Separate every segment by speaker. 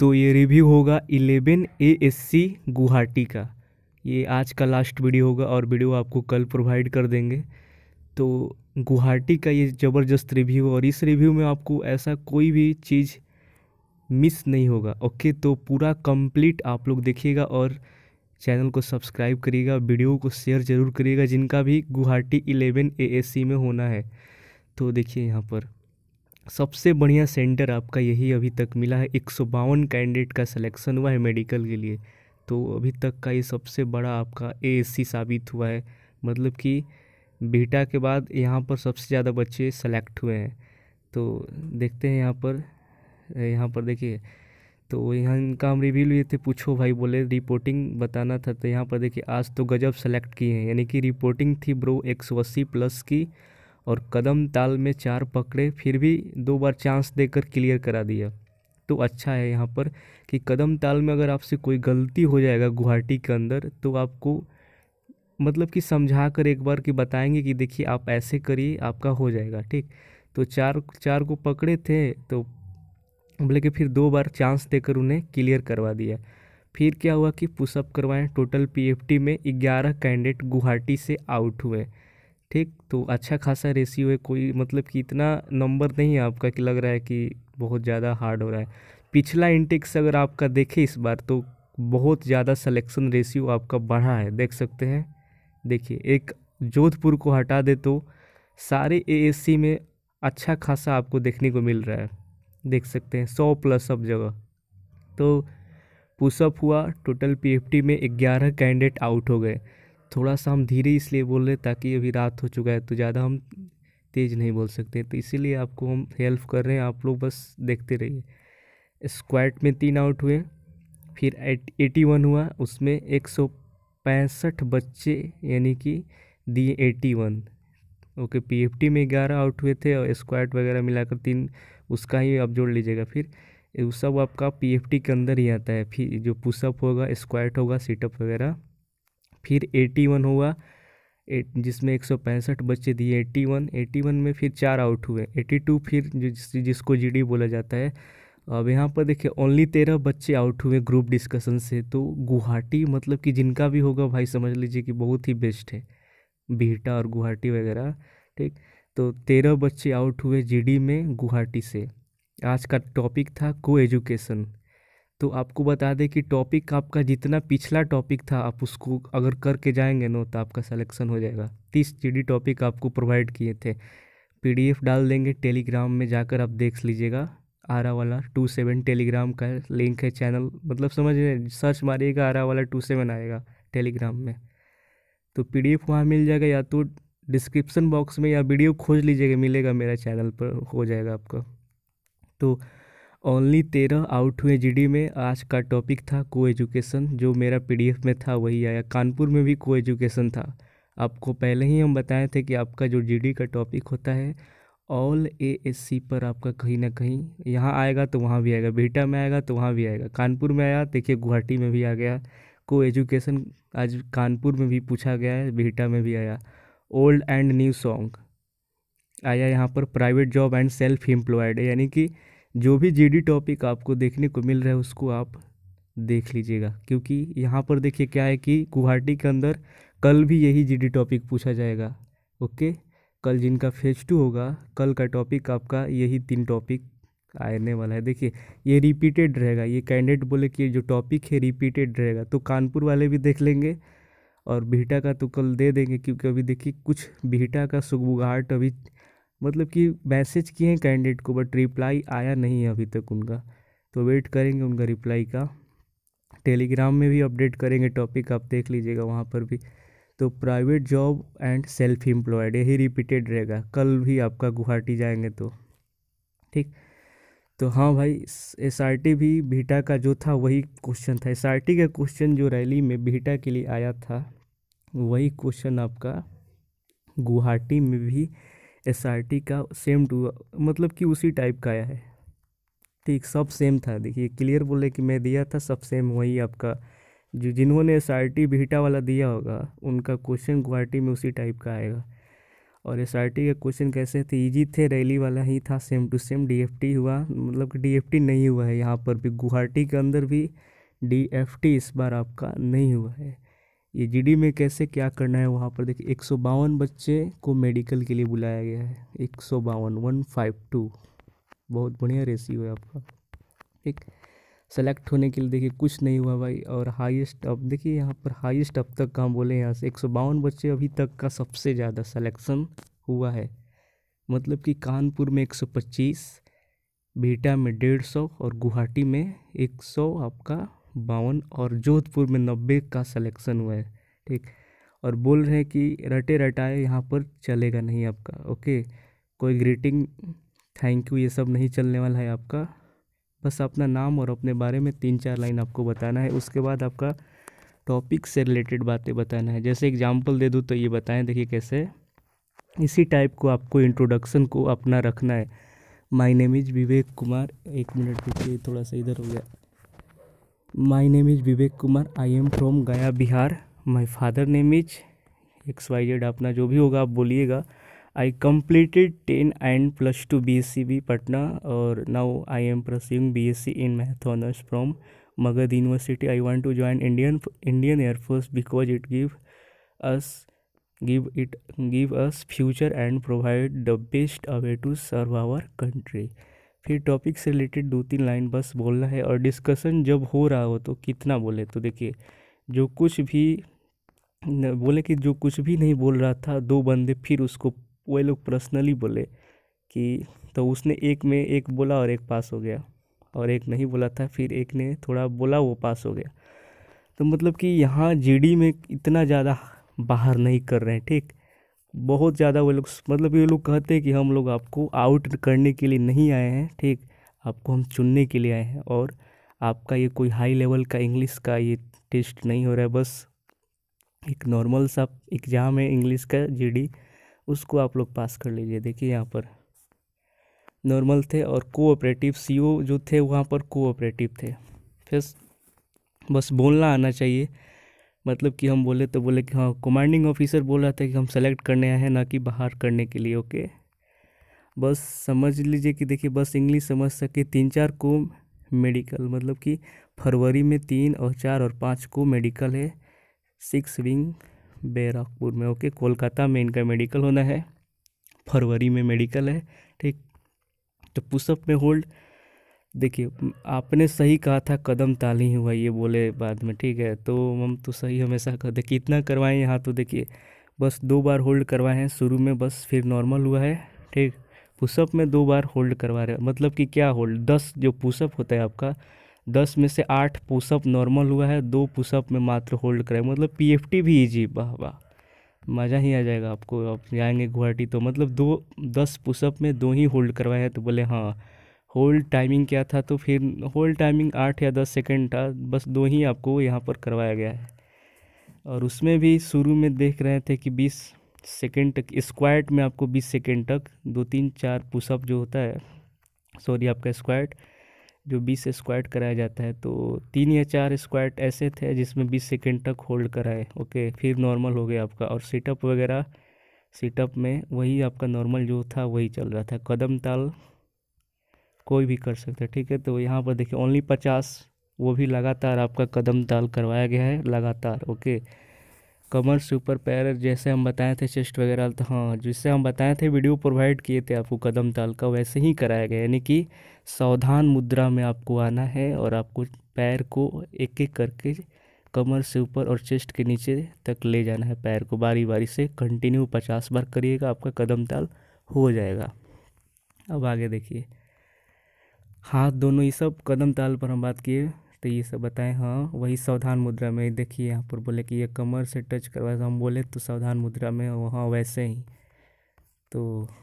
Speaker 1: तो ये रिव्यू होगा eleven A S C Guwahati का ये आज का लास्ट वीडियो होगा और वीडियो आपको कल प्रोवाइड कर देंगे तो गुवाहाटी का ये ज़बरदस्त रिव्यू और इस रिव्यू में आपको ऐसा कोई भी चीज़ मिस नहीं होगा ओके तो पूरा कंप्लीट आप लोग देखिएगा और चैनल को सब्सक्राइब करिएगा वीडियो को शेयर ज़रूर करिएगा जिनका भी गुवाहाटी इलेवन ए में होना है तो देखिए यहाँ पर सबसे बढ़िया सेंटर आपका यही अभी तक मिला है एक सौ बावन कैंडिडेट का सिलेक्शन हुआ है मेडिकल के लिए तो अभी तक का ये सबसे बड़ा आपका ए साबित हुआ है मतलब कि बीटा के बाद यहाँ पर सबसे ज़्यादा बच्चे सेलेक्ट हुए हैं तो देखते हैं यहाँ पर यहाँ पर देखिए तो यहाँ इनका हम रिव्यू लिए थे पूछो भाई बोले रिपोर्टिंग बताना था तो यहाँ पर देखिए आज तो गजब सेलेक्ट किए हैं यानी कि रिपोर्टिंग थी ब्रो एक प्लस की और कदम ताल में चार पकड़े फिर भी दो बार चांस देकर क्लियर करा दिया तो अच्छा है यहाँ पर कि कदम ताल में अगर आपसे कोई गलती हो जाएगा गुवाहाटी के अंदर तो आपको मतलब कि समझा कर एक बार कि बताएंगे कि देखिए आप ऐसे करिए आपका हो जाएगा ठीक तो चार चार को पकड़े थे तो बोले कि फिर दो बार चांस देकर उन्हें क्लियर करवा दिया फिर क्या हुआ कि पुशअप करवाएं टोटल पीएफटी में ग्यारह कैंडिडेट गुवाहाटी से आउट हुए ठीक तो अच्छा खासा रेशियो है कोई मतलब कि इतना नंबर नहीं है आपका कि लग रहा है कि बहुत ज़्यादा हार्ड हो रहा है पिछला इंटेक्स अगर आपका देखे इस बार तो बहुत ज़्यादा सलेक्शन रेशियो आपका बढ़ा है देख सकते हैं देखिए एक जोधपुर को हटा दे तो सारे ए में अच्छा खासा आपको देखने को मिल रहा है देख सकते हैं सौ प्लस सब जगह तो पुशअप हुआ टोटल पीएफटी में ग्यारह कैंडिडेट आउट हो गए थोड़ा सा हम धीरे इसलिए बोल रहे ताकि अभी रात हो चुका है तो ज़्यादा हम तेज़ नहीं बोल सकते तो इसीलिए आपको हम हेल्प कर रहे हैं आप लोग बस देखते रहिए स्क्वाड में तीन आउट हुए फिर एटी वन हुआ उसमें एक सौ पैंसठ बच्चे यानी कि दिए एटी वन ओके पीएफटी में ग्यारह आउट हुए थे और स्क्वाड वगैरह मिलाकर तीन उसका ही आप जोड़ लीजिएगा फिर वो सब आपका पीएफटी के अंदर ही आता है फिर जो पुशअप होगा स्क्वाट होगा सीटअप वगैरह फिर एटी वन हुआ एट जिसमें एक सौ पैंसठ बच्चे दिए एट्टी वन एटी वन में फिर चार आउट हुए एटी टू फिर जिस, जिसको जीडी बोला जाता है अब यहाँ पर देखिए ओनली तेरह बच्चे आउट हुए ग्रुप डिस्कशन से तो गुवाहाटी मतलब कि जिनका भी होगा भाई समझ लीजिए कि बहुत ही बेस्ट है बिहटा और गुवाहाटी वगैरह ठीक तो तेरह बच्चे आउट हुए जीडी में गुवाहाटी से आज का टॉपिक था को एजुकेशन तो आपको बता दें कि टॉपिक आपका जितना पिछला टॉपिक था आप उसको अगर करके जाएंगे ना तो आपका सिलेक्शन हो जाएगा तीस जी टॉपिक आपको प्रोवाइड किए थे पीडीएफ डाल देंगे टेलीग्राम में जाकर आप देख लीजिएगा आरा वाला टू सेवन टेलीग्राम का लिंक है चैनल मतलब समझ रहे सर्च मारिएगा आरा वाला टू सेवन आएगा टेलीग्राम में तो पी डी एफ वहाँ मिल जाएगा या तो डिस्क्रिप्सन बॉक्स में या वीडियो खोज लीजिएगा मिलेगा मेरा चैनल पर हो जाएगा आपका तो ओनली तेरह आउट हुए जीडी में आज का टॉपिक था को एजुकेशन जो मेरा पीडीएफ में था वही आया कानपुर में भी को एजुकेशन था आपको पहले ही हम बताए थे कि आपका जो जीडी का टॉपिक होता है ऑल ए एस सी पर आपका कहीं ना कहीं यहाँ आएगा तो वहाँ भी आएगा बेटा में आएगा तो वहाँ भी आएगा कानपुर में आया देखिए गुवाहाटी में भी आ गया को एजुकेशन आज कानपुर में भी पूछा गया है बीटा में भी आया ओल्ड एंड न्यू सॉन्ग आया यहाँ पर private job and self employed यानी कि जो भी जी टॉपिक आपको देखने को मिल रहा है उसको आप देख लीजिएगा क्योंकि यहाँ पर देखिए क्या है कि गुवाहाटी के अंदर कल भी यही जी टॉपिक पूछा जाएगा ओके कल जिनका फेज टू होगा कल का टॉपिक आपका यही तीन टॉपिक आने वाला है देखिए ये रिपीटेड रहेगा ये कैंडिडेट बोले कि जो टॉपिक है रिपीटेड रहेगा तो कानपुर वाले भी देख लेंगे और बिहटा का तो कल दे देंगे क्योंकि अभी देखिए कुछ बिहटा का सुगबुगाहट अभी मतलब कि मैसेज किए हैं कैंडिडेट को बट रिप्लाई आया नहीं है अभी तक उनका तो वेट करेंगे उनका रिप्लाई का टेलीग्राम में भी अपडेट करेंगे टॉपिक आप देख लीजिएगा वहाँ पर भी तो private job and self employed यही रिपीटेड रहेगा कल भी आपका गुवाहाटी जाएंगे तो ठीक तो हाँ भाई एस भी भीटा का जो था वही क्वेश्चन था एस का क्वेश्चन जो रैली में भीटा के लिए आया था वही क्वेश्चन आपका गुवाहाटी में भी एस आर टी का सेम टू मतलब कि उसी टाइप का आया है ठीक सब सेम था देखिए क्लियर बोले कि मैं दिया था सब सेम वही आपका जो जिन्होंने एस आर टी बीटा वाला दिया होगा उनका क्वेश्चन गुवाहाटी में उसी टाइप का आएगा और एस आर टी का क्वेश्चन कैसे थे इजी थे रैली वाला ही था same to same D F T हुआ मतलब कि डी एफ टी नहीं हुआ है यहाँ पर भी गुवाहाटी के अंदर भी डी एफ टी इस बार आपका नहीं हुआ है ये जीडी में कैसे क्या करना है वहाँ पर देखिए एक बच्चे को मेडिकल के लिए बुलाया गया है एक सौ बावन वन फाइव टू बहुत बढ़िया रेसी है आपका ठीक सेलेक्ट होने के लिए देखिए कुछ नहीं हुआ भाई और हाईएस्ट अब देखिए यहाँ पर हाईएस्ट अब तक हम बोले यहाँ से एक बच्चे अभी तक का सबसे ज़्यादा सलेक्शन हुआ है मतलब कि कानपुर में पच्चीस बीटा में सौ और गुवाहाटी में सौ आपका बावन और जोधपुर में नब्बे का सलेक्शन हुआ है ठीक और बोल रहे हैं कि रटे रटाए यहाँ पर चलेगा नहीं आपका ओके कोई ग्रीटिंग थैंक यू ये सब नहीं चलने वाला है आपका बस अपना नाम और अपने बारे में तीन चार लाइन आपको बताना है उसके बाद आपका टॉपिक से रिलेटेड बातें बताना है जैसे एग्जाम्पल दे दूँ तो ये बताएं देखिए कैसे इसी टाइप को आपको इंट्रोडक्शन को अपना रखना है my name is Vivek Kumar एक मिनट रुकिए थोड़ा सा इधर हो गया my name is Vivek Kumar I am from Gaya Bihar my father name is X Y Z अपना जो भी होगा आप बोलिएगा I completed ten and plus two B S C B Patna और now I am pursuing B S C in math honours from Magadh university I want to join Indian Indian air force because it give us give it give us future and provide the best away to serve our country फिर topic से related दो तीन line बस बोलना है और discussion जब हो रहा हो तो कितना बोले तो देखिए जो कुछ भी बोले कि जो कुछ भी नहीं बोल रहा था दो बंदे फिर उसको वे लोग पर्सनली बोले कि तो उसने एक में एक बोला और एक पास हो गया और एक नहीं बोला था फिर एक ने थोड़ा बोला वो पास हो गया तो मतलब कि यहाँ जीडी में इतना ज़्यादा बाहर नहीं कर रहे हैं ठीक बहुत ज़्यादा वो लोग मतलब ये लोग कहते हैं कि हम लोग आपको आउट करने के लिए नहीं आए हैं ठीक आपको हम चुनने के लिए आए हैं और आपका ये कोई हाई लेवल का इंग्लिश का ये टेस्ट नहीं हो रहा है बस एक नॉर्मल सा एग्ज़ाम है इंग्लिश का जीडी उसको आप लोग पास कर लीजिए देखिए यहाँ पर नॉर्मल थे और कोऑपरेटिव सीओ जो थे वहाँ पर कोऑपरेटिव थे फिर बस बोलना आना चाहिए मतलब कि हम बोले तो बोले कि हाँ कमांडिंग ऑफिसर बोल रहा था कि हम सेलेक्ट करने आए हैं ना कि बाहर करने के लिए ओके बस समझ लीजिए कि देखिए बस इंग्लिश समझ सके तीन चार को मेडिकल मतलब कि फरवरी में तीन और चार और पाँच को मेडिकल है सिक्स विंग बैरकपुर में ओके कोलकाता में इनका मेडिकल होना है फरवरी में मेडिकल है ठीक तो पुशअप में होल्ड देखिए आपने सही कहा था कदम ताली हुआ ये बोले बाद में ठीक है तो हम तो सही हमेशा कहते कितना करवाएं यहाँ तो देखिए बस दो बार होल्ड करवाए हैं शुरू में बस फिर नॉर्मल हुआ है ठीक पुशअप में दो बार होल्ड करवा रहे मतलब कि क्या होल्ड दस जो पुशअप होता है आपका दस में से आठ पुशअप नॉर्मल हुआ है दो पुशअप में मात्र होल्ड कराए मतलब पीएफटी भी ईजी वाह वाह मज़ा ही आ जाएगा आपको आप जाएंगे गुवाहाटी तो मतलब दो दस पुशअप में दो ही होल्ड करवाए हैं तो बोले हाँ होल्ड टाइमिंग क्या था तो फिर होल्ड टाइमिंग आठ या दस सेकेंड था बस दो ही आपको यहाँ पर करवाया गया है और उसमें भी शुरू में देख रहे थे कि बीस सेकेंड तक स्क्वाट में आपको बीस सेकेंड तक दो तीन चार पुशअप जो होता है सॉरी आपका स्क्वाट जो बीस स्क्वाट कराया जाता है तो तीन या चार स्क्वाट ऐसे थे जिसमें बीस सेकेंड तक होल्ड कराए ओके फिर नॉर्मल हो गया आपका और सीटअप वगैरह सीटअप में वही आपका नॉर्मल जो था वही चल रहा था कदम ताल कोई भी कर सकता है ठीक है तो यहाँ पर देखिए ओनली पचास वो भी लगातार आपका कदम ताल करवाया गया है लगातार ओके कमर से ऊपर पैर जैसे हम बताए थे चेस्ट वगैरह तो हाँ जिससे हम बताए थे वीडियो प्रोवाइड किए थे आपको कदम ताल का वैसे ही कराया गया यानी कि सावधान मुद्रा में आपको आना है और आपको पैर को एक एक करके कमर से ऊपर और चेस्ट के नीचे तक ले जाना है पैर को बारी बारी से कंटिन्यू पचास बार करिएगा आपका कदम ताल हो जाएगा अब आगे देखिए हाथ दोनों ये सब कदम ताल पर हम बात किए तो ये सब बताएं हाँ वही सावधान मुद्रा में देखिए यहाँ पर बोले कि ये कमर से टच करवाए हम बोले तो सावधान मुद्रा में वहाँ वैसे ही तो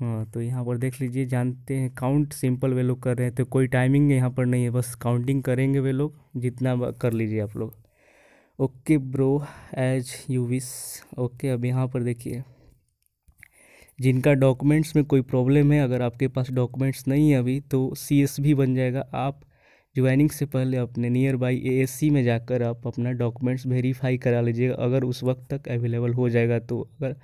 Speaker 1: हाँ तो यहाँ पर देख लीजिए जानते हैं काउंट सिंपल वे लोग कर रहे हैं तो कोई टाइमिंग यहाँ पर नहीं है बस काउंटिंग करेंगे वे लोग जितना कर लीजिए आप लोग okay bro as you wish okay अब यहाँ पर देखिए जिनका डॉक्यूमेंट्स में कोई प्रॉब्लम है अगर आपके पास डॉक्यूमेंट्स नहीं है अभी तो सी एस भी बन जाएगा आप ज्वाइनिंग से पहले अपने nearby A S C में जाकर आप अपना डॉक्यूमेंट्स वेरीफाई करा लीजिएगा अगर उस वक्त तक अवेलेबल हो जाएगा तो अगर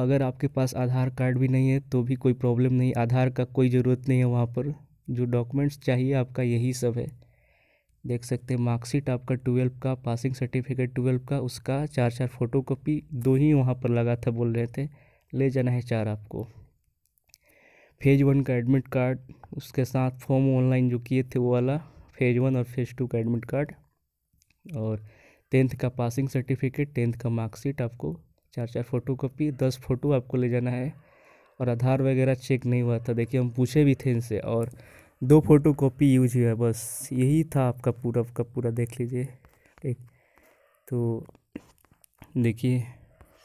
Speaker 1: अगर आपके पास आधार कार्ड भी नहीं है तो भी कोई प्रॉब्लम नहीं आधार का कोई ज़रूरत नहीं है वहाँ पर जो डॉक्यूमेंट्स चाहिए आपका यही सब है देख सकते हैं मार्कशीट आपका ट्वेल्व का पासिंग सर्टिफिकेट ट्वेल्व का उसका चार चार फ़ोटो कॉपी दो ही वहाँ पर लगा था बोल रहे थे ले जाना है चार आपको फेज़ वन का एडमिट कार्ड उसके साथ फॉर्म ऑनलाइन जो किए थे वो वाला फेज़ वन और फेज़ टू का एडमिट कार्ड और टेंथ का पासिंग सर्टिफिकेट टेंथ का मार्कशीट आपको चार चार फ़ोटो कॉपी दस फ़ोटो आपको ले जाना है और आधार वगैरह चेक नहीं हुआ था देखिए हम पूछे भी थे इनसे और दो फोटो कॉपी यूज हुआ बस यही था आपका पूरा का पूरा देख लीजिए ठीक तो देखिए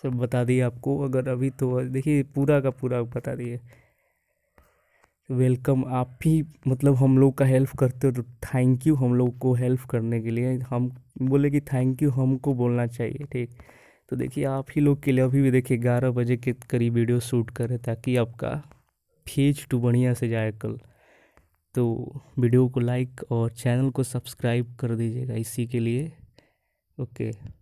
Speaker 1: सब बता दिए आपको अगर अभी तो देखिए पूरा का पूरा बता दिए तो वेलकम आप ही मतलब हम लोग का हेल्प करते हो तो थैंक यू हम लोग को हेल्प करने के लिए हम बोले कि थैंक यू हमको बोलना चाहिए ठीक तो देखिए आप ही लोग के लिए अभी भी देखिए ग्यारह बजे के करीब वीडियो शूट करें ताकि आपका फेज टू बढ़िया से जाए कल तो वीडियो को लाइक और चैनल को सब्सक्राइब कर दीजिएगा इसी के लिए ओके